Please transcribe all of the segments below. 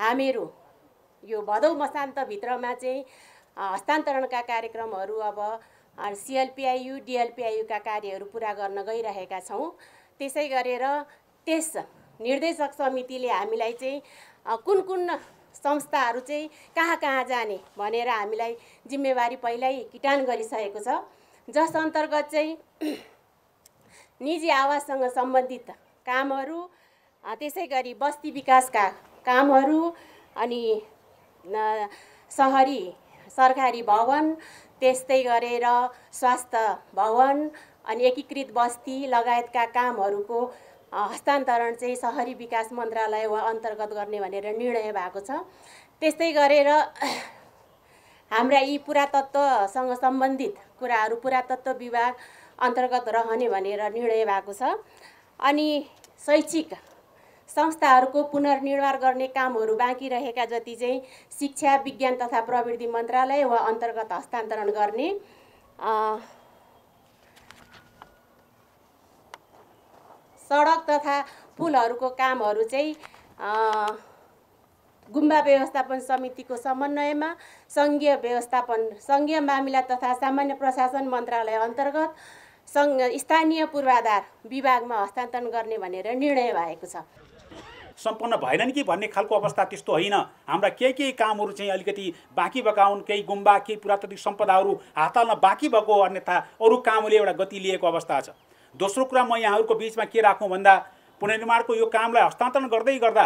हामीहरू यो भदौ मसान्तभित्रमा चाहिँ हस्तान्तरणका कार्यक्रमहरू अब सिएलपिआइयु डिएलपिआइयुका कार्यहरू पुरा गर्न गइरहेका छौँ त्यसै गरेर त्यस निर्देशक समितिले हामीलाई चाहिँ कुन कुन संस्थाहरू चाहिँ कहाँ कहाँ जाने भनेर हामीलाई जिम्मेवारी पहिल्यै किटान गरिसकेको छ जस अन्तर्गत चाहिँ निजी आवाससँग सम्बन्धित कामहरू त्यसै गरी बस्ती विकासका कामहरू अनि सहरी सरकारी भवन त्यस्तै गरेर स्वास्थ्य भवन अनि एकीकृत बस्ती लगायतका कामहरूको हस्तान्तरण चाहिँ सहरी विकास मन्त्रालय वा अन्तर्गत गर्ने भनेर निर्णय भएको छ त्यस्तै गरेर हाम्रा यी पुरातत्वसँग सम्बन्धित कुराहरू पुरातत्व विभाग अन्तर्गत रहने भनेर निर्णय भएको छ अनि शैक्षिक संस्थाहरूको पुनर्निर्माण गर्ने कामहरू बाँकी रहेका जति चाहिँ शिक्षा विज्ञान तथा प्रविधि मन्त्रालय वा अन्तर्गत हस्तान्तरण गर्ने सडक तथा पुलहरूको कामहरू चाहिँ गुम्बा व्यवस्थापन समितिको समन्वयमा सङ्घीय व्यवस्थापन सङ्घीय मामिला तथा सामान्य प्रशासन मन्त्रालय अन्तर्गत सङ्घ स्थानीय पूर्वाधार विभागमा हस्तान्तरण गर्ने भनेर निर्णय भएको छ सम्पन्न भएनन् कि भन्ने खालको अवस्था त्यस्तो होइन हाम्रा केही केही कामहरू चाहिँ अलिकति बाँकी भएका हुन् केही गुम्बा केही पुरातात्विक सम्पदाहरू हात हाल्न बाँकी भएको अन्यथा अरू कामले एउटा गति लिएको अवस्था छ दोस्रो कुरा म यहाँहरूको बिचमा के राखौँ भन्दा पुनर्निर्माणको यो कामलाई हस्तान्तरण गर्दै गर्दा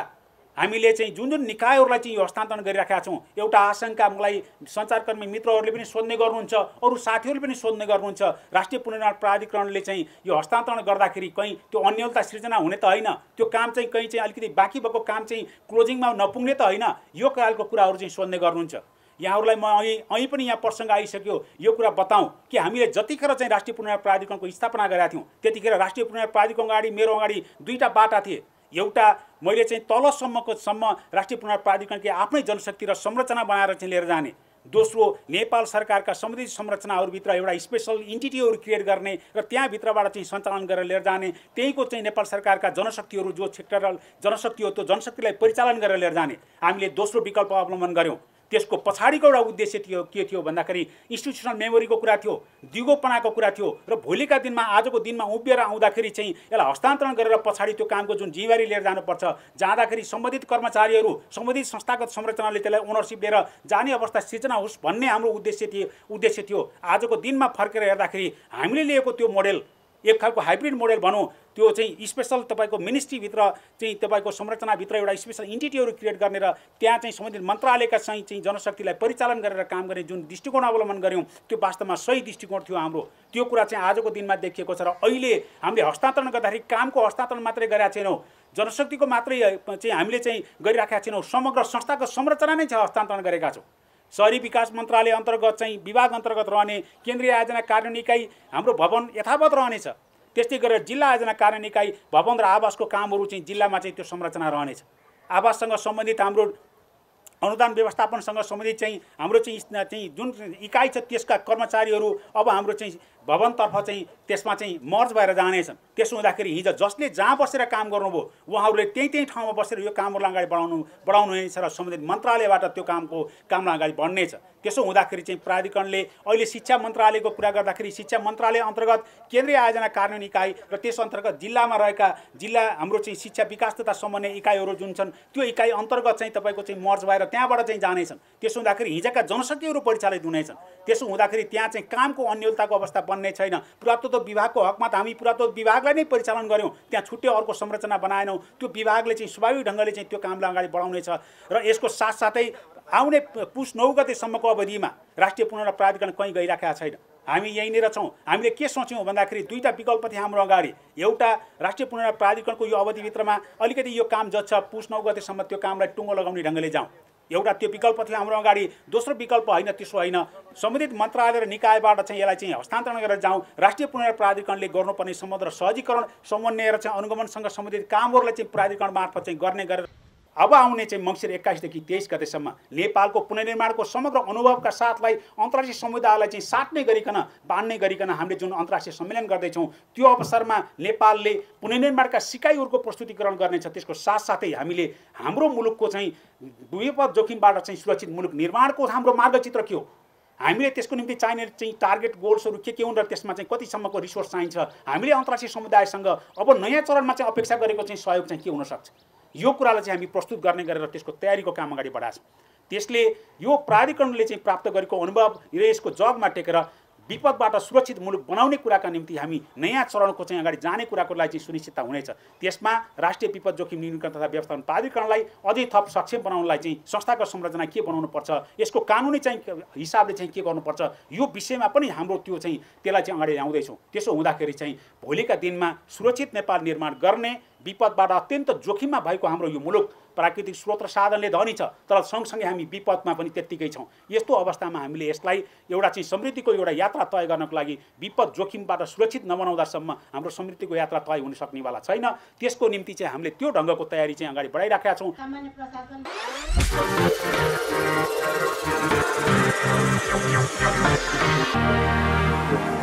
हामीले चाहिँ जुन जुन निकायहरूलाई चाहिँ यो हस्तान्तरण गरिराखेका छौँ एउटा आशंका मलाई सञ्चारकर्मी मित्रहरूले पनि सोध्ने गर्नुहुन्छ अरू साथीहरूले पनि सोध्ने गर्नुहुन्छ राष्ट्रिय पुनर्निर्माण प्राधिकरणले चाहिँ यो हस्तान्तरण गर्दाखेरि कहीँ त्यो अन्यलता सृजना हुने त होइन त्यो काम चाहिँ कहीँ चाहिँ अलिकति बाँकी भएको काम चाहिँ क्लोजिङमा नपुग्ने त होइन यो खालको कुराहरू चाहिँ सोध्ने गर्नुहुन्छ यहाँहरूलाई म अघि अहिले पनि यहाँ प्रसङ्ग आइसक्यो यो कुरा बताउँ कि हामीले जतिखेर चाहिँ राष्ट्रिय पुनर्माण प्राधिकरणको स्थापना गरेका थियौँ त्यतिखेर राष्ट्रिय पुनर्माण प्राधिकरण अगाडि मेरो अगाडि दुईवटा बाटा थिए एउटा मैले चाहिँ तलसम्मको सम्म राष्ट्रिय पुनर्प्राधिकरणकै आफ्नै जनशक्ति र संरचना बनाएर चाहिँ लिएर जाने दोस्रो नेपाल सरकारका सम्बन्धित संरचनाहरूभित्र एउटा स्पेसल इन्टिटीहरू क्रिएट गर्ने र त्यहाँभित्रबाट चाहिँ सञ्चालन गरेर लिएर जाने त्यहीँको चाहिँ नेपाल सरकारका जनशक्तिहरू जो सेक्टरल जनशक्ति हो त्यो जनशक्तिलाई परिचालन गरेर लिएर जाने हामीले दोस्रो विकल्प अवलम्बन गऱ्यौँ त्यसको पछाडिको एउटा उद्देश्य थियो के थियो भन्दाखेरि इन्स्टिट्युसनल मेमोरीको कुरा थियो दिगोपनाको कुरा थियो र भोलिका दिनमा आजको दिनमा उभिएर आउँदाखेरि चाहिँ यसलाई हस्तान्तरण गरेर पछाडि त्यो कामको जुन जिम्मेवारी लिएर जानुपर्छ जाँदाखेरि सम्बन्धित कर्मचारीहरू सम्बन्धित संस्थागत संरचनाले त्यसलाई ओनरसिप लिएर जाने अवस्था सिर्जना होस् भन्ने हाम्रो उद्देश्य थियो उद्देश्य थियो आजको दिनमा फर्केर हेर्दाखेरि हामीले लिएको त्यो मोडेल एक खालको हाइब्रिड मोडेल भनौँ त्यो चाहिँ स्पेसल तपाईँको मिनिस्ट्रीभित्र चाहिँ तपाईँको संरचनाभित्र एउटा स्पेसल इन्टिटीहरू क्रिएट गर्ने र त्यहाँ चाहिँ सम्बन्धित मन्त्रालयका चाहिँ चाहिँ जनशक्तिलाई परिचालन गरेर काम गर्ने जुन दृष्टिकोण अवलम्बन गऱ्यौँ त्यो वास्तवमा सही दृष्टिकोण थियो हाम्रो त्यो कुरा चाहिँ आजको दिनमा देखिएको छ र अहिले हामीले हस्तान्तरण गर्दाखेरि कामको हस्तान्तरण मात्रै गरेका छैनौँ जनशक्तिको मात्रै चाहिँ हामीले चाहिँ गरिराखेका छैनौँ समग्र संस्थाको संरचना नै चाहिँ हस्तान्तरण गरेका छौँ सहरी विकास मन्त्रालय अन्तर्गत चाहिँ विभाग अन्तर्गत रहने केन्द्रीय आयोजना कार्य निकाय हाम्रो भवन यथावत रहनेछ त्यस्तै गरेर जिल्ला आयोजना कार्य निकाय भवन र आवासको कामहरू चाहिँ जिल्लामा चाहिँ त्यो संरचना रहनेछ आवाससँग सम्बन्धित हाम्रो अनुदान व्यवस्थापनसँग सम्बन्धित चाहिँ हाम्रो चाहिँ चाहिँ जुन इकाइ छ त्यसका कर्मचारीहरू अब हाम्रो चाहिँ भवनतर्फ चाहिँ त्यसमा चाहिँ मर्ज भएर जानेछन् त्यसो हुँदाखेरि हिजो जसले जहाँ बसेर काम गर्नुभयो उहाँहरूले त्यही त्यही ठाउँमा बसेर यो कामहरूलाई अगाडि बढाउनु बढाउनु हुनेछ र सम्बन्धित मन्त्रालयबाट त्यो कामको कामलाई अगाडि बढ्नेछ त्यसो हुँदाखेरि चाहिँ प्राधिकरणले अहिले शिक्षा मन्त्रालयको कुरा गर्दाखेरि शिक्षा मन्त्रालय अन्तर्गत केन्द्रीय आयोजना कार्यान्वयन इकाइ र त्यस अन्तर्गत जिल्लामा रहेका जिल्ला हाम्रो चाहिँ शिक्षा विकास तथा समन्वय इकाइहरू जुन छन् त्यो इकाइ अन्तर्गत चाहिँ तपाईँको चाहिँ मर्ज भएर त्यहाँबाट चाहिँ जानेछन् त्यसो हुँदाखेरि हिजोका जनशक्तिहरू परिचालित हुनेछन् त्यसो हुँदाखेरि त्यहाँ चाहिँ कामको अन्यलताको अवस्था बन्ने छैन पुरातत्व विभागको हकमा त हामी पुरातत्व विभागलाई नै परिचालन गऱ्यौँ त्यहाँ छुट्टै अर्को संरचना बनाएनौँ त्यो विभागले चाहिँ स्वाभाविक ढङ्गले चाहिँ त्यो कामलाई अगाडि बढाउनेछ र यसको साथसाथै आउने पुस नौ गतेसम्मको अवधिमा राष्ट्रिय पुनर प्राधिकरण कहीँ गइराखेका छैन हामी यहीँनिर छौँ हामीले के सोच्यौँ भन्दाखेरि दुईवटा विकल्प थियो हाम्रो अगाडि एउटा राष्ट्रिय पुनर प्राधिकरणको यो अवधिभित्रमा अलिकति यो काम जच्छ पुस नौ गतेसम्म त्यो कामलाई टुङ्गो लगाउने ढङ्गले जाउँ एउटा त्यो विकल्प थियो हाम्रो अगाडि दोस्रो विकल्प होइन त्यसो होइन सम्बन्धित मन्त्रालय र निकायबाट चाहिँ यसलाई चाहिँ हस्तान्तरण गरेर जाउँ राष्ट्रिय पुनर प्राधिकरणले गर्नुपर्ने समग्र सहजीकरण समन्वय र चाहिँ अनुगमनसँग सम्बन्धित कामहरूलाई चाहिँ प्राधिकरण मार्फत चाहिँ गर्ने गरेर अब आउने चाहिँ मङ्सिर एक्काइसदेखि तेइस गतेसम्म नेपालको पुनर्निर्माणको समग्र अनुभवका साथलाई अन्तर्राष्ट्रिय समुदायलाई चाहिँ साट्ने गरिकन बाँड्ने गरिकन हामीले जुन अन्तर्राष्ट्रिय सम्मेलन गर्दैछौँ त्यो अवसरमा नेपालले पुनर्निर्माणका सिकाइहरूको प्रस्तुतिकरण गर्नेछ त्यसको साथसाथै हामीले हाम्रो मुलुकको चाहिँ विपद जोखिमबाट चाहिँ सुरक्षित मुलुक निर्माणको हाम्रो मार्गचित्र के हो हामीले त्यसको निम्ति चाहिने चाहिँ टार्गेट गोल्सहरू के के हुन् र त्यसमा चाहिँ कतिसम्मको रिसोर्स चाहिन्छ हामीले अन्तर्राष्ट्रिय समुदायसँग अब नयाँ चरणमा चाहिँ अपेक्षा गरेको चाहिँ सहयोग चाहिँ के हुनसक्छ यो कुरालाई चाहिँ हामी प्रस्तुत गर्ने गरेर त्यसको तयारीको काम अगाडि बढाएको त्यसले यो प्राधिकरणले चाहिँ प्राप्त गरेको अनुभव र यसको जगमा टेकेर विपदबाट सुरक्षित मुलुक बनाउने कुराका निम्ति हामी नयाँ चरणको चाहिँ अगाडि जाने कुराको लागि चाहिँ सुनिश्चितता हुनेछ त्यसमा राष्ट्रिय विपद जोखिम न्यूनीकरण तथा व्यवस्थापन प्राधिकरणलाई अझै थप सक्षम बनाउनलाई चाहिँ संस्थाको संरचना के बनाउनुपर्छ यसको कानुनी चाहिँ हिसाबले चाहिँ के गर्नुपर्छ यो विषयमा पनि हाम्रो त्यो चाहिँ त्यसलाई चाहिँ अगाडि ल्याउँदैछौँ त्यसो हुँदाखेरि चाहिँ भोलिका दिनमा सुरक्षित नेपाल निर्माण गर्ने विपदबाट अत्यन्त जोखिममा भएको हाम्रो यो मुलुक प्राकृतिक स्रोत र साधनले धनी छ तर सँगसँगै हामी विपदमा पनि त्यत्तिकै छौँ यस्तो अवस्थामा हामीले यसलाई एउटा चाहिँ समृद्धिको एउटा यात्रा तय गर्नको लागि विपद जोखिमबाट सुरक्षित नबनाउँदासम्म हाम्रो समृद्धिको यात्रा तय हुन सक्नेवाला छैन त्यसको निम्ति चाहिँ हामीले त्यो ढङ्गको तयारी चाहिँ अगाडि बढाइराखेका छौँ